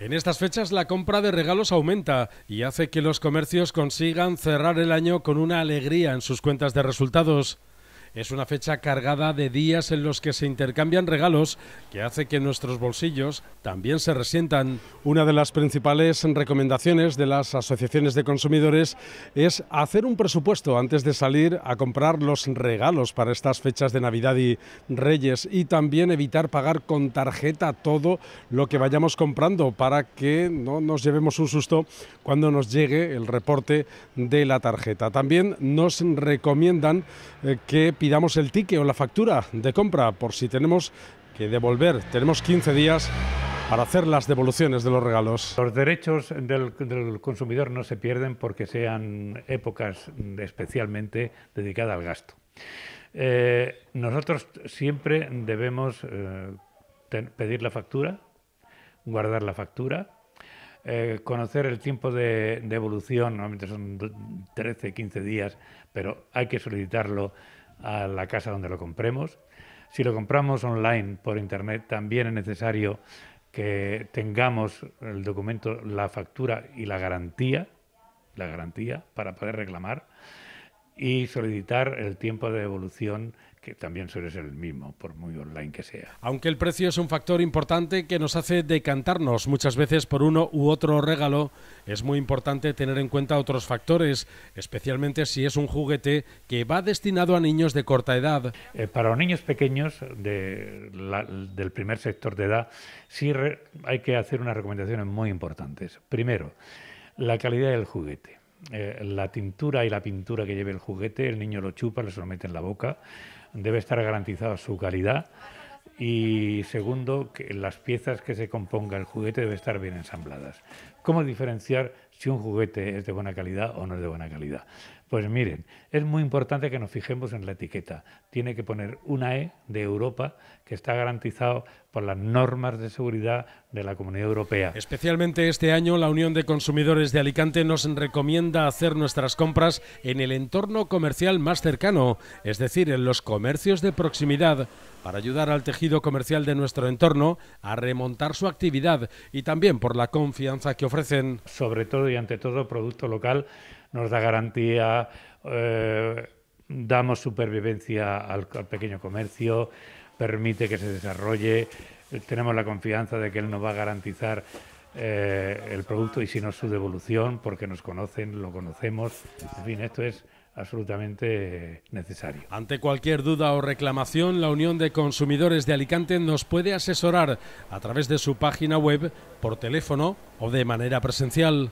En estas fechas la compra de regalos aumenta y hace que los comercios consigan cerrar el año con una alegría en sus cuentas de resultados. Es una fecha cargada de días en los que se intercambian regalos que hace que nuestros bolsillos también se resientan. Una de las principales recomendaciones de las asociaciones de consumidores es hacer un presupuesto antes de salir a comprar los regalos para estas fechas de Navidad y Reyes y también evitar pagar con tarjeta todo lo que vayamos comprando para que no nos llevemos un susto cuando nos llegue el reporte de la tarjeta. También nos recomiendan eh, que que damos el ticket o la factura de compra por si tenemos que devolver. Tenemos 15 días para hacer las devoluciones de los regalos. Los derechos del, consumidor no se pierden porque sean épocas especialmente dedicadas al gasto. Eh, nosotros siempre debemos eh, pedir la factura, guardar la factura, eh, conocer el tiempo de, devolución... normalmente son 13, 15 días, pero hay que solicitarlo a la casa donde lo compremos. Si lo compramos online por internet, también es necesario que tengamos el documento, la factura y la garantía, la garantía para poder reclamar y solicitar el tiempo de devolución también suele ser el mismo, por muy online que sea. Aunque el precio es un factor importante que nos hace decantarnos muchas veces por uno u otro regalo, es muy importante tener en cuenta otros factores, especialmente si es un juguete que va destinado a niños de corta edad. Eh, para los niños pequeños del primer sector de edad, sí hay que hacer unas recomendaciones muy importantes. Primero, la calidad del juguete. Eh, la tintura y la pintura que lleve el juguete, el niño lo chupa, le se lo mete en la boca, debe estar garantizada su calidad y segundo, que las piezas que se componga el juguete debe estar bien ensambladas. ¿Cómo diferenciar si un juguete es de buena calidad o no es de buena calidad? Pues miren, es muy importante que nos fijemos en la etiqueta. Tiene que poner una E de Europa que está garantizado por las normas de seguridad de la Comunidad Europea. Especialmente este año, la Unión de Consumidores de Alicante nos recomienda hacer nuestras compras en el entorno comercial más cercano, es decir, en los comercios de proximidad, para ayudar al tejido comercial de nuestro entorno a remontar su actividad y también por la confianza que ofrecen. Sobre todo y ante todo, producto local nos da garantía, eh, damos supervivencia al, pequeño comercio, permite que se desarrolle, eh, tenemos la confianza de que él nos va a garantizar eh, el producto y si no su devolución, porque nos conocen, lo conocemos, en fin, esto es absolutamente necesario. Ante cualquier duda o reclamación, la Unión de Consumidores de Alicante nos puede asesorar a través de su página web, por teléfono o de manera presencial.